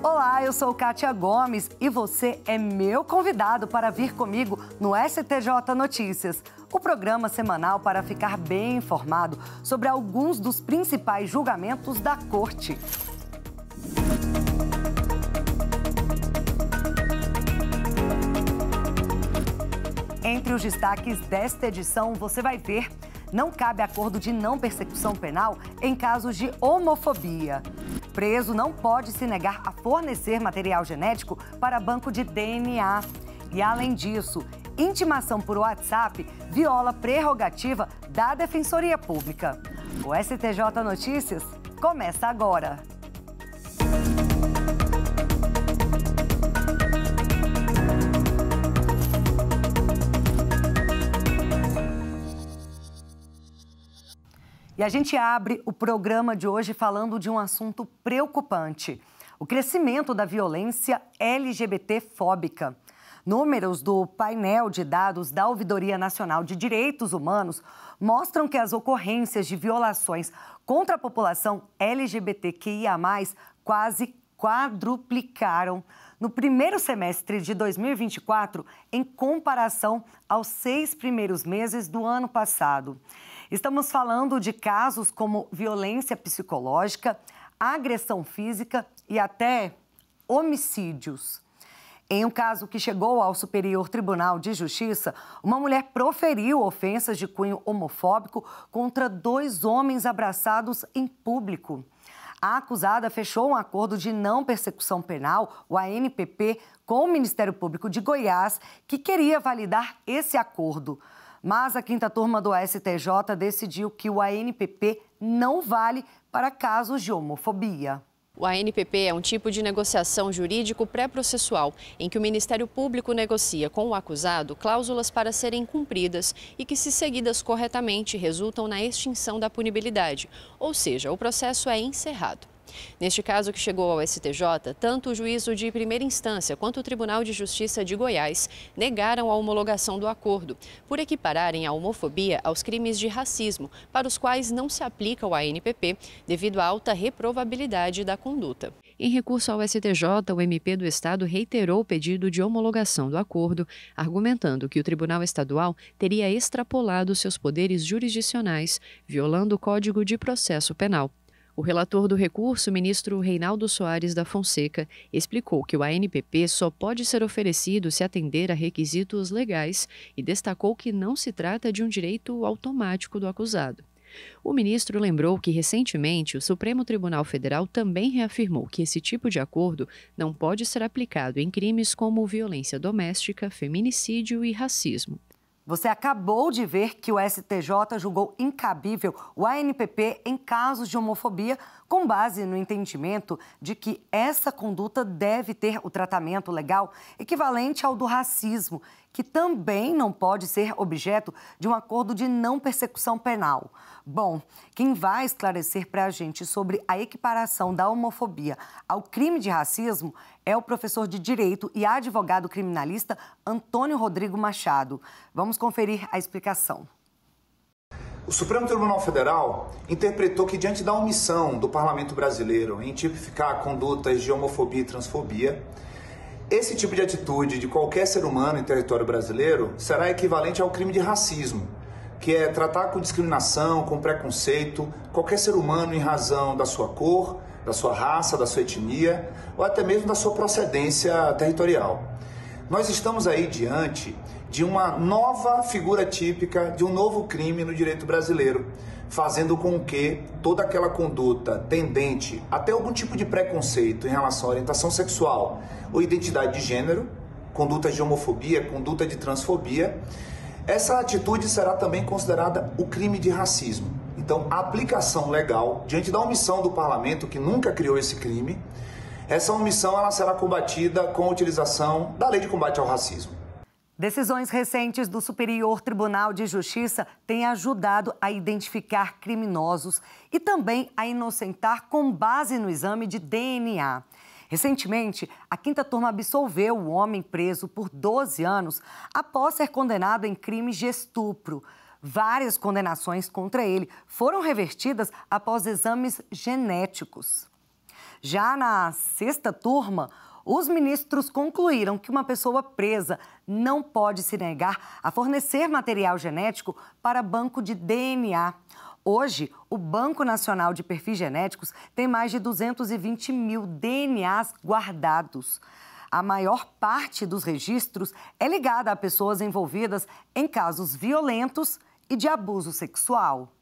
Olá, eu sou Kátia Gomes e você é meu convidado para vir comigo no STJ Notícias, o programa semanal para ficar bem informado sobre alguns dos principais julgamentos da Corte. Entre os destaques desta edição, você vai ver: não cabe acordo de não persecução penal em casos de homofobia preso não pode se negar a fornecer material genético para banco de DNA. E além disso, intimação por WhatsApp viola prerrogativa da Defensoria Pública. O STJ Notícias começa agora. E a gente abre o programa de hoje falando de um assunto preocupante: o crescimento da violência LGBT-fóbica. Números do painel de dados da Ouvidoria Nacional de Direitos Humanos mostram que as ocorrências de violações contra a população LGBTQIA, quase quadruplicaram no primeiro semestre de 2024 em comparação aos seis primeiros meses do ano passado. Estamos falando de casos como violência psicológica, agressão física e até homicídios. Em um caso que chegou ao Superior Tribunal de Justiça, uma mulher proferiu ofensas de cunho homofóbico contra dois homens abraçados em público. A acusada fechou um acordo de não persecução penal, o ANPP, com o Ministério Público de Goiás, que queria validar esse acordo. Mas a quinta turma do STJ decidiu que o ANPP não vale para casos de homofobia. O ANPP é um tipo de negociação jurídico pré-processual em que o Ministério Público negocia com o acusado cláusulas para serem cumpridas e que, se seguidas corretamente, resultam na extinção da punibilidade, ou seja, o processo é encerrado. Neste caso que chegou ao STJ, tanto o juízo de primeira instância quanto o Tribunal de Justiça de Goiás negaram a homologação do acordo, por equipararem a homofobia aos crimes de racismo, para os quais não se aplica o ANPP, devido à alta reprovabilidade da conduta. Em recurso ao STJ, o MP do Estado reiterou o pedido de homologação do acordo, argumentando que o Tribunal Estadual teria extrapolado seus poderes jurisdicionais, violando o Código de Processo Penal. O relator do recurso, ministro Reinaldo Soares da Fonseca, explicou que o ANPP só pode ser oferecido se atender a requisitos legais e destacou que não se trata de um direito automático do acusado. O ministro lembrou que, recentemente, o Supremo Tribunal Federal também reafirmou que esse tipo de acordo não pode ser aplicado em crimes como violência doméstica, feminicídio e racismo. Você acabou de ver que o STJ julgou incabível o ANPP em casos de homofobia com base no entendimento de que essa conduta deve ter o tratamento legal equivalente ao do racismo, que também não pode ser objeto de um acordo de não persecução penal. Bom, quem vai esclarecer para a gente sobre a equiparação da homofobia ao crime de racismo é o professor de Direito e advogado criminalista Antônio Rodrigo Machado. Vamos conferir a explicação. O Supremo Tribunal Federal interpretou que, diante da omissão do parlamento brasileiro em tipificar condutas de homofobia e transfobia, esse tipo de atitude de qualquer ser humano em território brasileiro será equivalente ao crime de racismo, que é tratar com discriminação, com preconceito, qualquer ser humano em razão da sua cor, da sua raça, da sua etnia ou até mesmo da sua procedência territorial. Nós estamos aí diante de uma nova figura típica de um novo crime no direito brasileiro, fazendo com que toda aquela conduta tendente até algum tipo de preconceito em relação à orientação sexual ou identidade de gênero, condutas de homofobia, conduta de transfobia, essa atitude será também considerada o crime de racismo. Então, a aplicação legal diante da omissão do parlamento que nunca criou esse crime, essa omissão ela será combatida com a utilização da Lei de Combate ao Racismo. Decisões recentes do Superior Tribunal de Justiça têm ajudado a identificar criminosos e também a inocentar com base no exame de DNA. Recentemente, a quinta turma absolveu o homem preso por 12 anos após ser condenado em crimes de estupro. Várias condenações contra ele foram revertidas após exames genéticos. Já na sexta turma, os ministros concluíram que uma pessoa presa não pode se negar a fornecer material genético para banco de DNA. Hoje, o Banco Nacional de Perfis Genéticos tem mais de 220 mil DNAs guardados. A maior parte dos registros é ligada a pessoas envolvidas em casos violentos e de abuso sexual.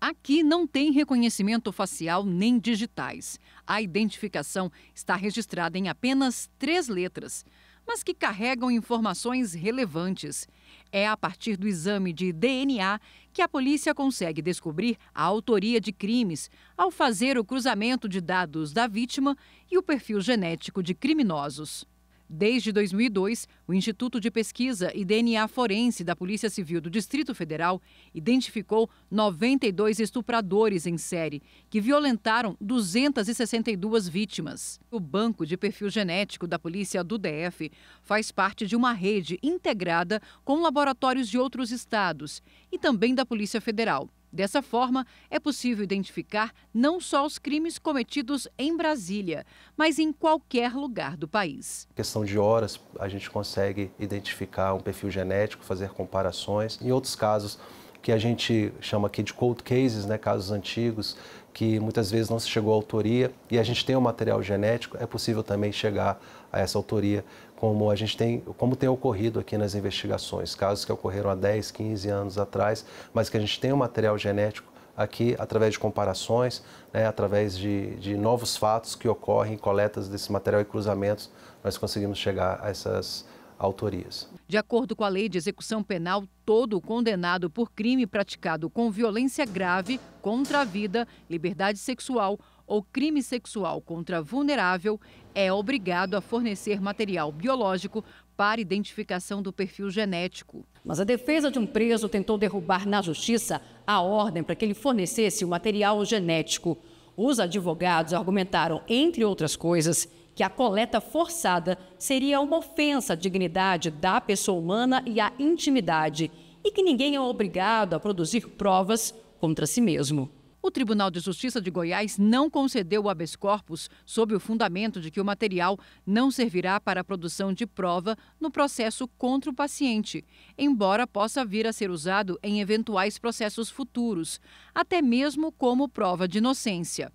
Aqui não tem reconhecimento facial nem digitais. A identificação está registrada em apenas três letras, mas que carregam informações relevantes. É a partir do exame de DNA que a polícia consegue descobrir a autoria de crimes ao fazer o cruzamento de dados da vítima e o perfil genético de criminosos. Desde 2002, o Instituto de Pesquisa e DNA Forense da Polícia Civil do Distrito Federal identificou 92 estupradores em série, que violentaram 262 vítimas. O Banco de Perfil Genético da Polícia do DF faz parte de uma rede integrada com laboratórios de outros estados e também da Polícia Federal. Dessa forma, é possível identificar não só os crimes cometidos em Brasília, mas em qualquer lugar do país. Em questão de horas, a gente consegue identificar um perfil genético, fazer comparações. Em outros casos, que a gente chama aqui de cold cases, né, casos antigos, que muitas vezes não se chegou à autoria e a gente tem o um material genético, é possível também chegar a essa autoria, como a gente tem, como tem ocorrido aqui nas investigações, casos que ocorreram há 10, 15 anos atrás, mas que a gente tem o um material genético aqui através de comparações, né, através de, de, novos fatos que ocorrem, coletas desse material e cruzamentos, nós conseguimos chegar a essas autorias. De acordo com a lei de execução penal, todo condenado por crime praticado com violência grave contra a vida, liberdade sexual ou crime sexual contra vulnerável é obrigado a fornecer material biológico para identificação do perfil genético. Mas a defesa de um preso tentou derrubar na justiça a ordem para que ele fornecesse o material genético. Os advogados argumentaram, entre outras coisas, que a coleta forçada seria uma ofensa à dignidade da pessoa humana e à intimidade, e que ninguém é obrigado a produzir provas contra si mesmo. O Tribunal de Justiça de Goiás não concedeu o habeas corpus sob o fundamento de que o material não servirá para a produção de prova no processo contra o paciente, embora possa vir a ser usado em eventuais processos futuros, até mesmo como prova de inocência.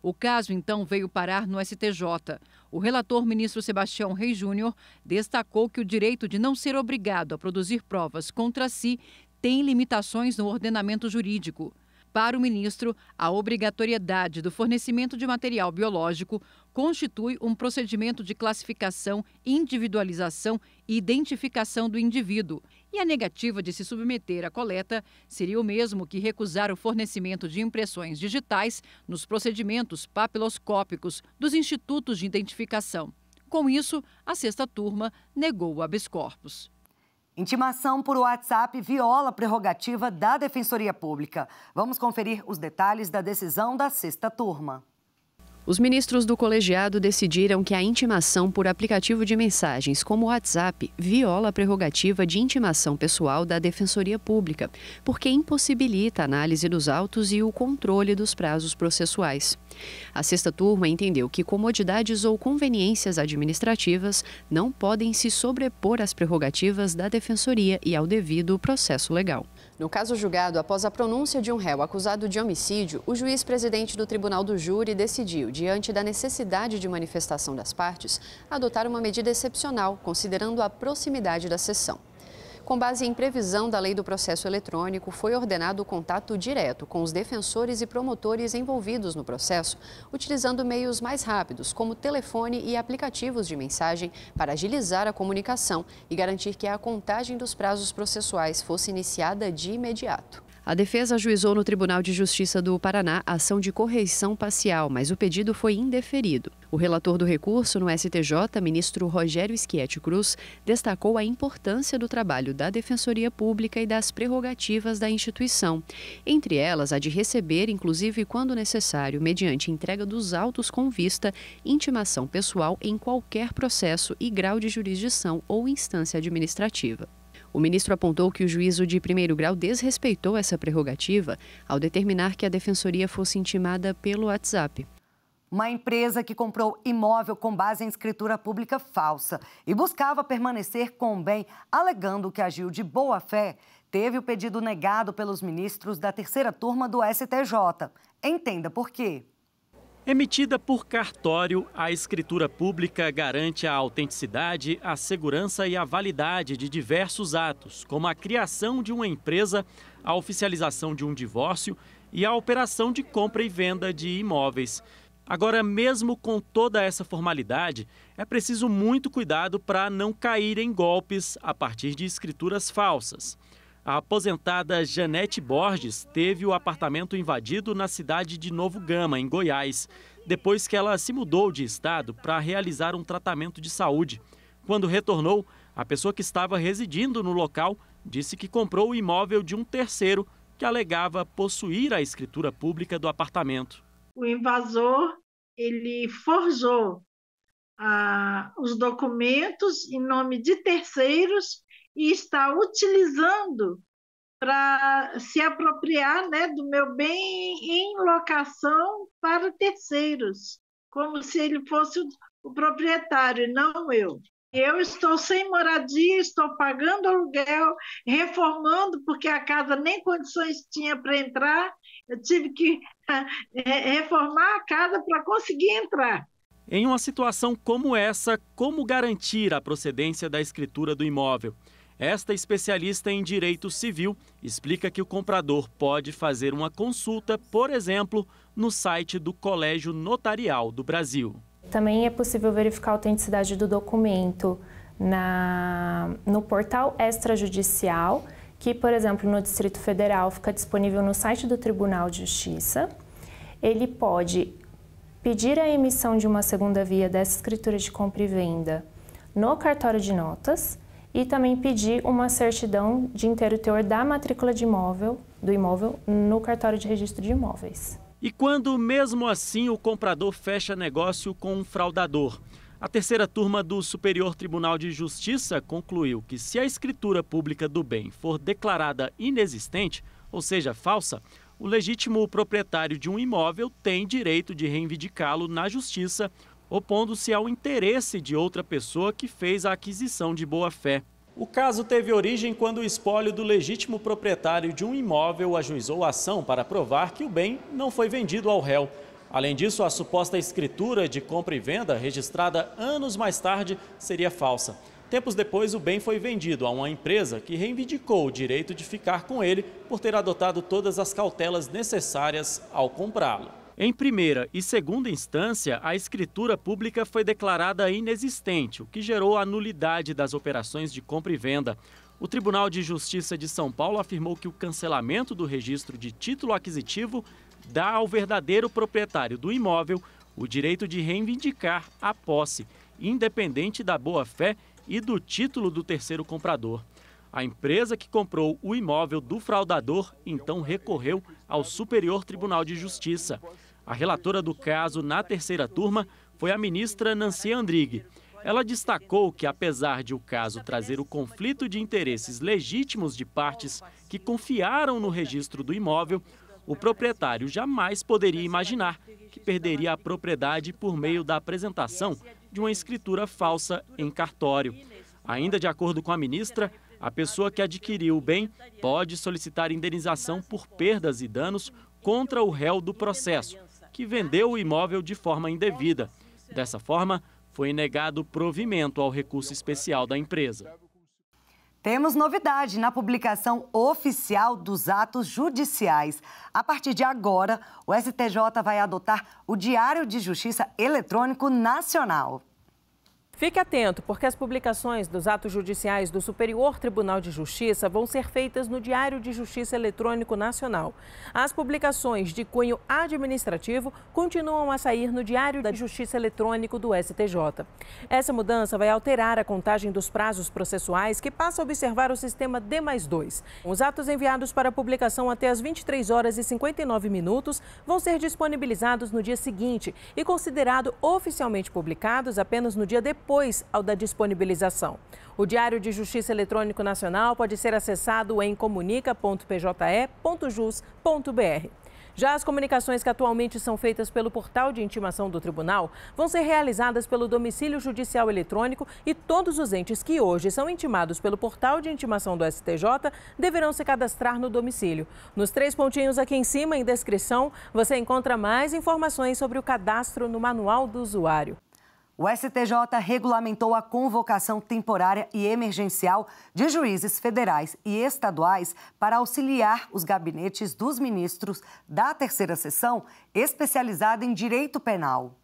O caso então veio parar no STJ. O relator ministro Sebastião Rei Júnior destacou que o direito de não ser obrigado a produzir provas contra si tem limitações no ordenamento jurídico. Para o ministro, a obrigatoriedade do fornecimento de material biológico constitui um procedimento de classificação, individualização e identificação do indivíduo. E a negativa de se submeter à coleta seria o mesmo que recusar o fornecimento de impressões digitais nos procedimentos papiloscópicos dos institutos de identificação. Com isso, a sexta turma negou o habeas corpus. Intimação por WhatsApp viola a prerrogativa da Defensoria Pública. Vamos conferir os detalhes da decisão da sexta turma. Os ministros do colegiado decidiram que a intimação por aplicativo de mensagens como o WhatsApp viola a prerrogativa de intimação pessoal da Defensoria Pública, porque impossibilita a análise dos autos e o controle dos prazos processuais. A sexta turma entendeu que comodidades ou conveniências administrativas não podem se sobrepor às prerrogativas da Defensoria e ao devido processo legal. No caso julgado, após a pronúncia de um réu acusado de homicídio, o juiz presidente do Tribunal do Júri decidiu, diante da necessidade de manifestação das partes, adotar uma medida excepcional, considerando a proximidade da sessão. Com base em previsão da lei do processo eletrônico, foi ordenado o contato direto com os defensores e promotores envolvidos no processo, utilizando meios mais rápidos, como telefone e aplicativos de mensagem, para agilizar a comunicação e garantir que a contagem dos prazos processuais fosse iniciada de imediato. A defesa ajuizou no Tribunal de Justiça do Paraná ação de correição parcial, mas o pedido foi indeferido. O relator do recurso no STJ, ministro Rogério Schietti Cruz, destacou a importância do trabalho da Defensoria Pública e das prerrogativas da instituição, entre elas a de receber, inclusive quando necessário, mediante entrega dos autos com vista, intimação pessoal em qualquer processo e grau de jurisdição ou instância administrativa. O ministro apontou que o juízo de primeiro grau desrespeitou essa prerrogativa ao determinar que a defensoria fosse intimada pelo WhatsApp. Uma empresa que comprou imóvel com base em escritura pública falsa e buscava permanecer com o bem, alegando que agiu de boa fé, teve o pedido negado pelos ministros da terceira turma do STJ. Entenda por quê. Emitida por cartório, a escritura pública garante a autenticidade, a segurança e a validade de diversos atos, como a criação de uma empresa, a oficialização de um divórcio e a operação de compra e venda de imóveis. Agora, mesmo com toda essa formalidade, é preciso muito cuidado para não cair em golpes a partir de escrituras falsas. A aposentada Janete Borges teve o apartamento invadido na cidade de Novo Gama, em Goiás, depois que ela se mudou de estado para realizar um tratamento de saúde. Quando retornou, a pessoa que estava residindo no local disse que comprou o imóvel de um terceiro que alegava possuir a escritura pública do apartamento. O invasor, ele forjou ah, os documentos em nome de terceiros e está utilizando para se apropriar né, do meu bem em locação para terceiros, como se ele fosse o proprietário, não eu. Eu estou sem moradia, estou pagando aluguel, reformando, porque a casa nem condições tinha para entrar. Eu tive que reformar a casa para conseguir entrar. Em uma situação como essa, como garantir a procedência da escritura do imóvel? Esta especialista em direito civil explica que o comprador pode fazer uma consulta, por exemplo, no site do Colégio Notarial do Brasil. Também é possível verificar a autenticidade do documento na, no portal extrajudicial, que, por exemplo, no Distrito Federal fica disponível no site do Tribunal de Justiça. Ele pode pedir a emissão de uma segunda via dessa escritura de compra e venda no cartório de notas e também pedir uma certidão de inteiro teor da matrícula de imóvel, do imóvel no cartório de registro de imóveis. E quando mesmo assim o comprador fecha negócio com um fraudador? A terceira turma do Superior Tribunal de Justiça concluiu que se a escritura pública do bem for declarada inexistente, ou seja, falsa, o legítimo proprietário de um imóvel tem direito de reivindicá-lo na justiça opondo-se ao interesse de outra pessoa que fez a aquisição de boa-fé. O caso teve origem quando o espólio do legítimo proprietário de um imóvel ajuizou a ação para provar que o bem não foi vendido ao réu. Além disso, a suposta escritura de compra e venda, registrada anos mais tarde, seria falsa. Tempos depois, o bem foi vendido a uma empresa que reivindicou o direito de ficar com ele por ter adotado todas as cautelas necessárias ao comprá-lo. Em primeira e segunda instância, a escritura pública foi declarada inexistente, o que gerou a nulidade das operações de compra e venda. O Tribunal de Justiça de São Paulo afirmou que o cancelamento do registro de título aquisitivo dá ao verdadeiro proprietário do imóvel o direito de reivindicar a posse, independente da boa-fé e do título do terceiro comprador. A empresa que comprou o imóvel do fraudador então recorreu ao Superior Tribunal de Justiça. A relatora do caso na terceira turma foi a ministra Nancy Andrighi. Ela destacou que, apesar de o caso trazer o conflito de interesses legítimos de partes que confiaram no registro do imóvel, o proprietário jamais poderia imaginar que perderia a propriedade por meio da apresentação de uma escritura falsa em cartório. Ainda de acordo com a ministra, a pessoa que adquiriu o bem pode solicitar indenização por perdas e danos contra o réu do processo, que vendeu o imóvel de forma indevida. Dessa forma, foi negado provimento ao recurso especial da empresa. Temos novidade na publicação oficial dos atos judiciais. A partir de agora, o STJ vai adotar o Diário de Justiça Eletrônico Nacional. Fique atento, porque as publicações dos atos judiciais do Superior Tribunal de Justiça vão ser feitas no Diário de Justiça Eletrônico Nacional. As publicações de cunho administrativo continuam a sair no Diário da Justiça Eletrônico do STJ. Essa mudança vai alterar a contagem dos prazos processuais, que passa a observar o sistema D mais 2. Os atos enviados para publicação até as 23 horas e 59 minutos vão ser disponibilizados no dia seguinte e considerados oficialmente publicados apenas no dia depois depois ao da disponibilização. O Diário de Justiça Eletrônico Nacional pode ser acessado em comunica.pje.jus.br. Já as comunicações que atualmente são feitas pelo portal de intimação do tribunal vão ser realizadas pelo domicílio judicial eletrônico e todos os entes que hoje são intimados pelo portal de intimação do STJ deverão se cadastrar no domicílio. Nos três pontinhos aqui em cima, em descrição, você encontra mais informações sobre o cadastro no manual do usuário. O STJ regulamentou a convocação temporária e emergencial de juízes federais e estaduais para auxiliar os gabinetes dos ministros da terceira sessão especializada em direito penal.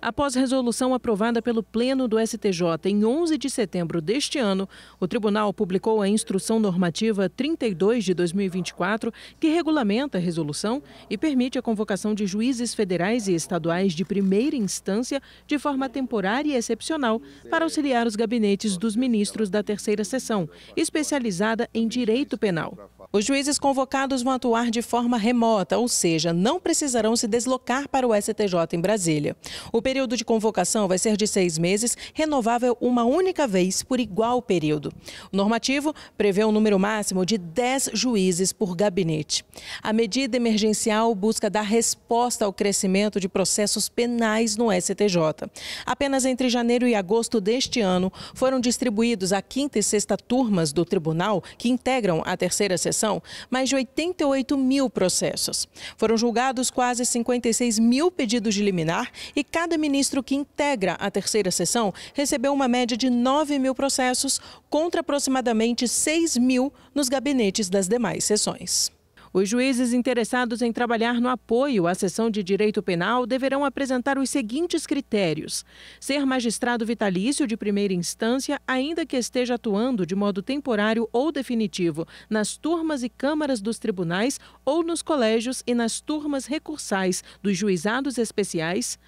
Após resolução aprovada pelo Pleno do STJ em 11 de setembro deste ano, o tribunal publicou a Instrução Normativa 32 de 2024, que regulamenta a resolução e permite a convocação de juízes federais e estaduais de primeira instância de forma temporária e excepcional para auxiliar os gabinetes dos ministros da terceira sessão, especializada em direito penal. Os juízes convocados vão atuar de forma remota, ou seja, não precisarão se deslocar para o STJ em Brasília. O período de convocação vai ser de seis meses, renovável uma única vez por igual período. O normativo prevê um número máximo de 10 juízes por gabinete. A medida emergencial busca dar resposta ao crescimento de processos penais no STJ. Apenas entre janeiro e agosto deste ano foram distribuídos a quinta e sexta turmas do tribunal, que integram a terceira sessão Corrupção mais de 88 mil processos. Foram julgados quase 56 mil pedidos de liminar e cada ministro que integra a terceira sessão recebeu uma média de 9 mil processos contra aproximadamente 6 mil nos gabinetes das demais sessões. Os juízes interessados em trabalhar no apoio à sessão de direito penal deverão apresentar os seguintes critérios: ser magistrado vitalício de primeira instância, ainda que esteja atuando de modo temporário ou definitivo nas turmas e câmaras dos tribunais ou nos colégios e nas turmas recursais dos juizados especiais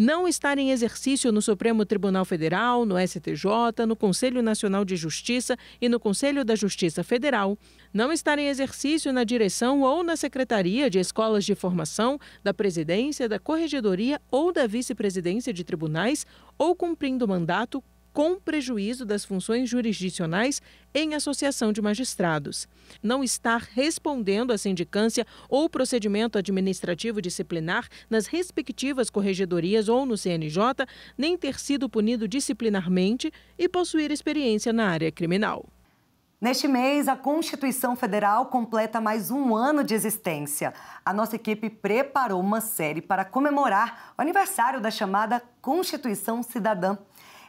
não estar em exercício no Supremo Tribunal Federal, no STJ, no Conselho Nacional de Justiça e no Conselho da Justiça Federal, não estar em exercício na direção ou na secretaria de escolas de formação, da presidência, da corregedoria ou da vice-presidência de tribunais, ou cumprindo mandato com prejuízo das funções jurisdicionais em associação de magistrados. Não estar respondendo à sindicância ou procedimento administrativo disciplinar nas respectivas corregedorias ou no CNJ, nem ter sido punido disciplinarmente e possuir experiência na área criminal. Neste mês, a Constituição Federal completa mais um ano de existência. A nossa equipe preparou uma série para comemorar o aniversário da chamada Constituição Cidadã.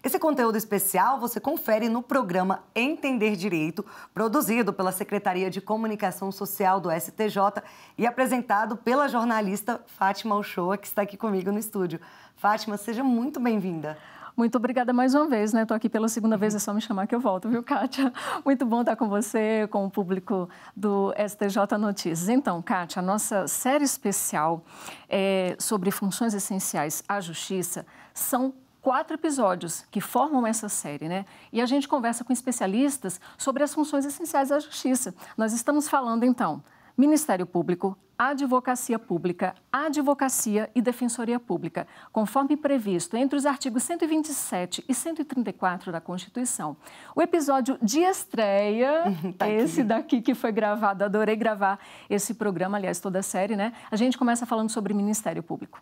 Esse conteúdo especial você confere no programa Entender Direito, produzido pela Secretaria de Comunicação Social do STJ e apresentado pela jornalista Fátima Uchoa, que está aqui comigo no estúdio. Fátima, seja muito bem-vinda. Muito obrigada mais uma vez, né? Estou aqui pela segunda vez, é só me chamar que eu volto, viu, Kátia? Muito bom estar com você, com o público do STJ Notícias. Então, Kátia, a nossa série especial é, sobre funções essenciais à justiça são quatro episódios que formam essa série, né? E a gente conversa com especialistas sobre as funções essenciais da justiça. Nós estamos falando então Ministério Público, Advocacia Pública, Advocacia e Defensoria Pública, conforme previsto entre os artigos 127 e 134 da Constituição. O episódio de estreia, tá esse daqui que foi gravado, adorei gravar esse programa, aliás, toda a série, né? A gente começa falando sobre Ministério Público.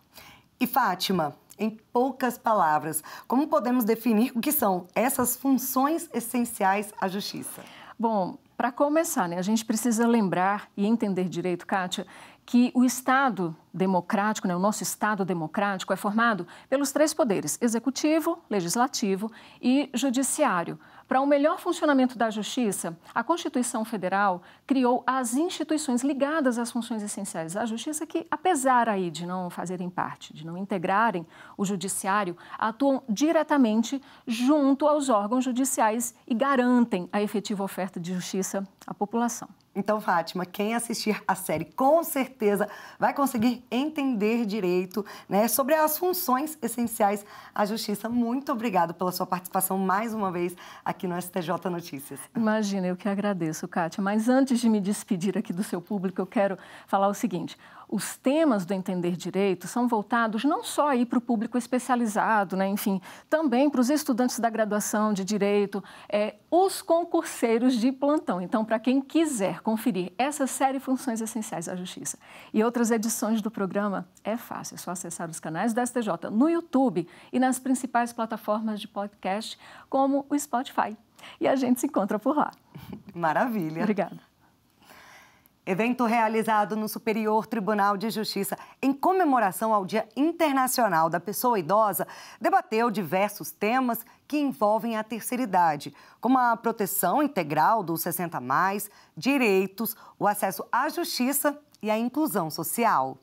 E Fátima, em poucas palavras, como podemos definir o que são essas funções essenciais à justiça? Bom, para começar, né, a gente precisa lembrar e entender direito, Kátia, que o Estado democrático, né, o nosso Estado democrático, é formado pelos três poderes: executivo, legislativo e judiciário. Para o um melhor funcionamento da justiça, a Constituição Federal criou as instituições ligadas às funções essenciais da justiça que, apesar aí de não fazerem parte, de não integrarem o judiciário, atuam diretamente junto aos órgãos judiciais e garantem a efetiva oferta de justiça à população. Então, Fátima, quem assistir a série com certeza vai conseguir entender direito né, sobre as funções essenciais à justiça. Muito obrigado pela sua participação mais uma vez aqui no STJ Notícias. Imagina, eu que agradeço, Kátia. Mas antes de me despedir aqui do seu público, eu quero falar o seguinte os temas do entender direito são voltados não só aí para o público especializado, né, enfim, também para os estudantes da graduação de direito, é, os concurseiros de plantão. Então, para quem quiser conferir essa série Funções Essenciais à Justiça e outras edições do programa, é fácil, é só acessar os canais da STJ no YouTube e nas principais plataformas de podcast, como o Spotify. E a gente se encontra por lá. Maravilha. Obrigada evento realizado no Superior Tribunal de Justiça em comemoração ao Dia Internacional da Pessoa Idosa, debateu diversos temas que envolvem a terceira idade, como a proteção integral dos 60 mais, direitos, o acesso à justiça e a inclusão social.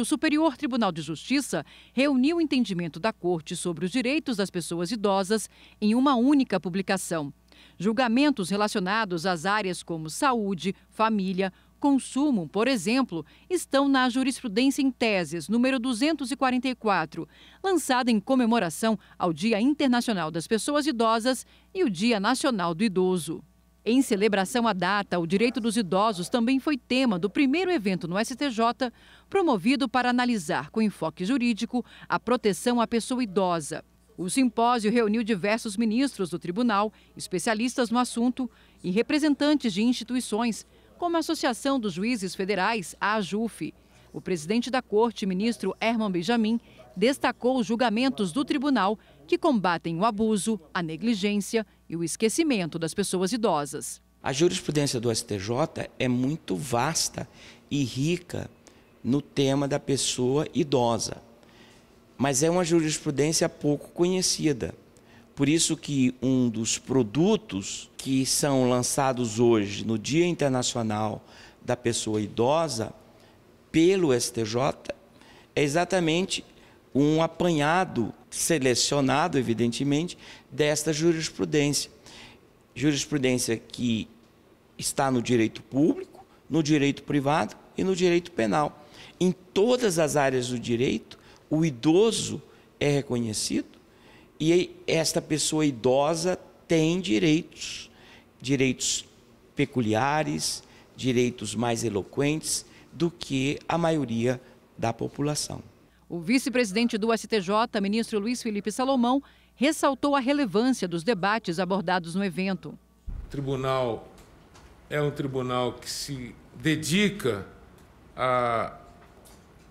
O Superior Tribunal de Justiça reuniu o entendimento da Corte sobre os direitos das pessoas idosas em uma única publicação. Julgamentos relacionados às áreas como saúde, família, consumo, por exemplo, estão na jurisprudência em teses número 244, lançada em comemoração ao Dia Internacional das Pessoas Idosas e o Dia Nacional do Idoso. Em celebração à data, o direito dos idosos também foi tema do primeiro evento no STJ, promovido para analisar com enfoque jurídico a proteção à pessoa idosa. O simpósio reuniu diversos ministros do tribunal, especialistas no assunto e representantes de instituições, como a Associação dos Juízes Federais, a AJUF. O presidente da corte, ministro Herman Benjamin, destacou os julgamentos do tribunal que combatem o abuso, a negligência e o esquecimento das pessoas idosas. A jurisprudência do STJ é muito vasta e rica no tema da pessoa idosa mas é uma jurisprudência pouco conhecida. Por isso que um dos produtos que são lançados hoje no Dia Internacional da Pessoa Idosa pelo STJ é exatamente um apanhado selecionado, evidentemente, desta jurisprudência. Jurisprudência que está no direito público, no direito privado e no direito penal. Em todas as áreas do direito, o idoso é reconhecido e esta pessoa idosa tem direitos, direitos peculiares, direitos mais eloquentes do que a maioria da população. O vice-presidente do STJ, ministro Luiz Felipe Salomão, ressaltou a relevância dos debates abordados no evento. O tribunal é um tribunal que se dedica a,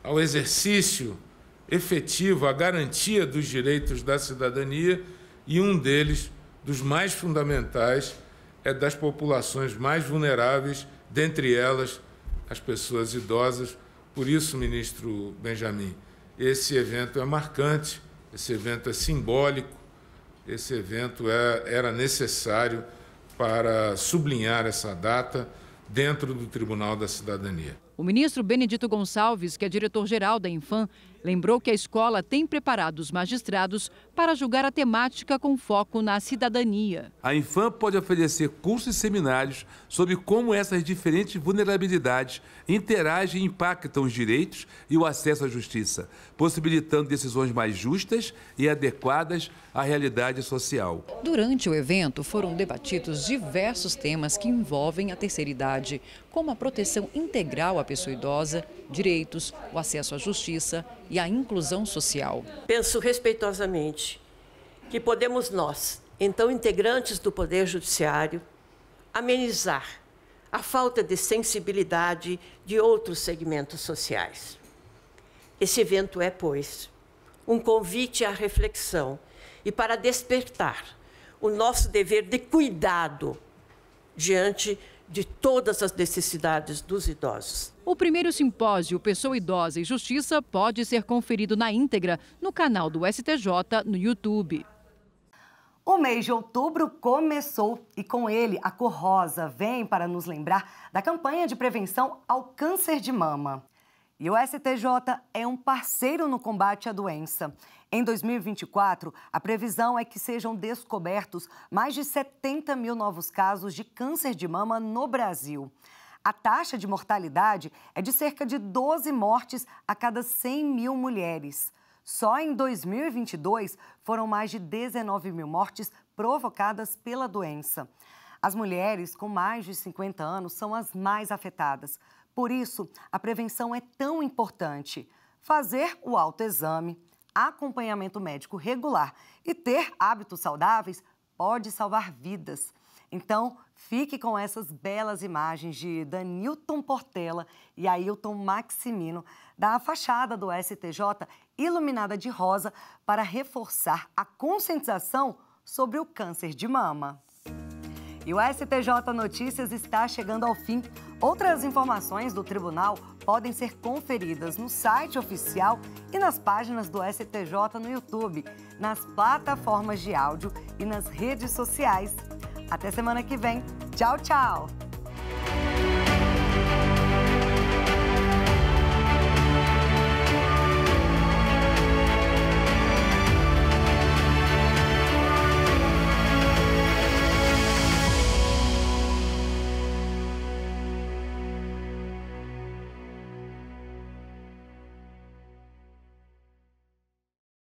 ao exercício efetivo a garantia dos direitos da cidadania e um deles, dos mais fundamentais, é das populações mais vulneráveis, dentre elas as pessoas idosas. Por isso, ministro Benjamin, esse evento é marcante, esse evento é simbólico, esse evento é, era necessário para sublinhar essa data dentro do Tribunal da Cidadania. O ministro Benedito Gonçalves, que é diretor-geral da Infam, Lembrou que a escola tem preparado os magistrados para julgar a temática com foco na cidadania. A Infam pode oferecer cursos e seminários sobre como essas diferentes vulnerabilidades interagem e impactam os direitos e o acesso à justiça, possibilitando decisões mais justas e adequadas à realidade social. Durante o evento foram debatidos diversos temas que envolvem a terceira idade, como a proteção integral à pessoa idosa direitos, o acesso à justiça e à inclusão social. Penso respeitosamente que podemos nós, então integrantes do Poder Judiciário, amenizar a falta de sensibilidade de outros segmentos sociais. Esse evento é, pois, um convite à reflexão e para despertar o nosso dever de cuidado diante de todas as necessidades dos idosos. O primeiro simpósio Pessoa Idosa e Justiça pode ser conferido na íntegra no canal do STJ no YouTube. O mês de outubro começou e com ele a cor rosa vem para nos lembrar da campanha de prevenção ao câncer de mama. E o STJ é um parceiro no combate à doença. Em 2024, a previsão é que sejam descobertos mais de 70 mil novos casos de câncer de mama no Brasil. A taxa de mortalidade é de cerca de 12 mortes a cada 100 mil mulheres. Só em 2022 foram mais de 19 mil mortes provocadas pela doença. As mulheres com mais de 50 anos são as mais afetadas. Por isso, a prevenção é tão importante. Fazer o autoexame, acompanhamento médico regular e ter hábitos saudáveis pode salvar vidas. Então, Fique com essas belas imagens de Danilton Portela e Ailton Maximino da fachada do STJ iluminada de rosa para reforçar a conscientização sobre o câncer de mama. E o STJ Notícias está chegando ao fim. Outras informações do tribunal podem ser conferidas no site oficial e nas páginas do STJ no YouTube, nas plataformas de áudio e nas redes sociais. Até semana que vem. Tchau, tchau!